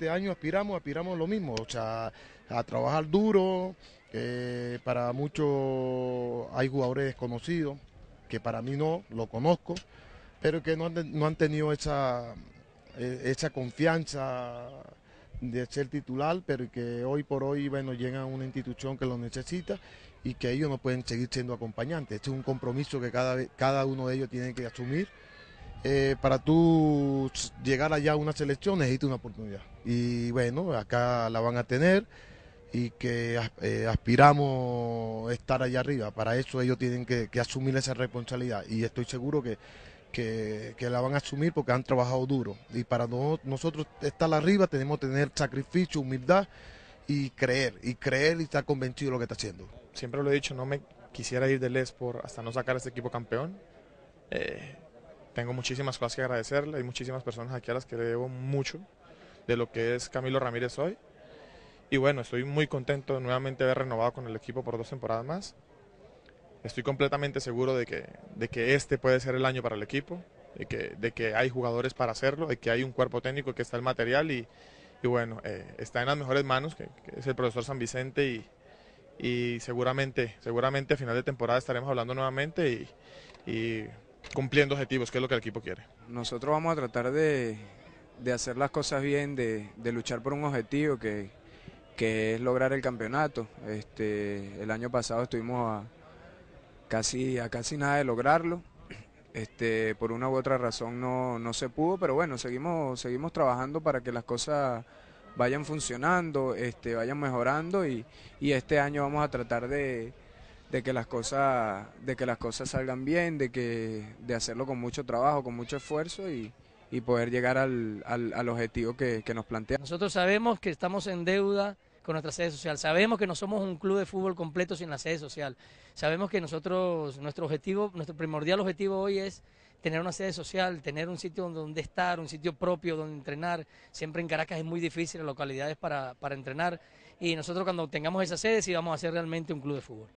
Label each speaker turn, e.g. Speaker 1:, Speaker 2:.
Speaker 1: este año aspiramos, aspiramos lo mismo, o sea, a trabajar duro, eh, para muchos hay jugadores desconocidos, que para mí no, lo conozco, pero que no han, tenido esa, e, esa confianza de ser titular, pero que hoy por hoy bueno, llegan a una institución que lo necesita y que ellos no pueden seguir siendo acompañantes. Este es un compromiso que cada, cada uno de ellos tiene que asumir eh, para tú llegar allá a una selección necesitas una oportunidad. Y bueno, acá la van a tener y que eh, aspiramos estar allá arriba. Para eso ellos tienen que, asumir esa responsabilidad y estoy seguro que, la van a asumir porque han trabajado duro. Y para nosotros estar arriba tenemos que tener sacrificio, humildad y creer, y creer y estar convencido de lo que está haciendo. Siempre lo he dicho, no me quisiera ir del por hasta no sacar a este equipo campeón. Eh,
Speaker 2: tengo muchísimas cosas que agradecerle, hay muchísimas personas aquí a las que le debo mucho de lo que es Camilo Ramírez hoy. Y bueno, estoy muy contento de nuevamente haber renovado con el equipo por dos temporadas más. Estoy completamente seguro de que, de que este puede ser el año para el equipo, de que, de que hay jugadores para hacerlo, de que hay un cuerpo técnico que está el material y, bueno, eh, está en las mejores manos, que, es el profesor San Vicente y, seguramente, seguramente a final de temporada estaremos hablando nuevamente y cumpliendo objetivos,
Speaker 3: ¿qué es lo que el equipo quiere. Nosotros vamos a tratar de, hacer las cosas bien, de, luchar por un objetivo que, es lograr el campeonato. Este, el año pasado estuvimos a casi, a casi nada de lograrlo. Este, por una u otra razón no, no se pudo, pero bueno, seguimos, seguimos trabajando para que las cosas vayan funcionando, este, vayan mejorando y, y este año vamos a tratar de, de que las cosas, de que las cosas salgan bien, de que, de hacerlo con mucho trabajo, con mucho esfuerzo y, poder llegar al, al, objetivo que, nos plantea.
Speaker 4: Nosotros sabemos que estamos en deuda con nuestra sede social. Sabemos que no somos un club de fútbol completo sin la sede social. Sabemos que nosotros, nuestro objetivo, nuestro primordial objetivo hoy es tener una sede social, tener un sitio donde estar, un sitio propio donde entrenar. Siempre en Caracas es muy difícil en localidades para, para entrenar. Y nosotros cuando tengamos esa sede sí vamos a ser realmente un club de fútbol.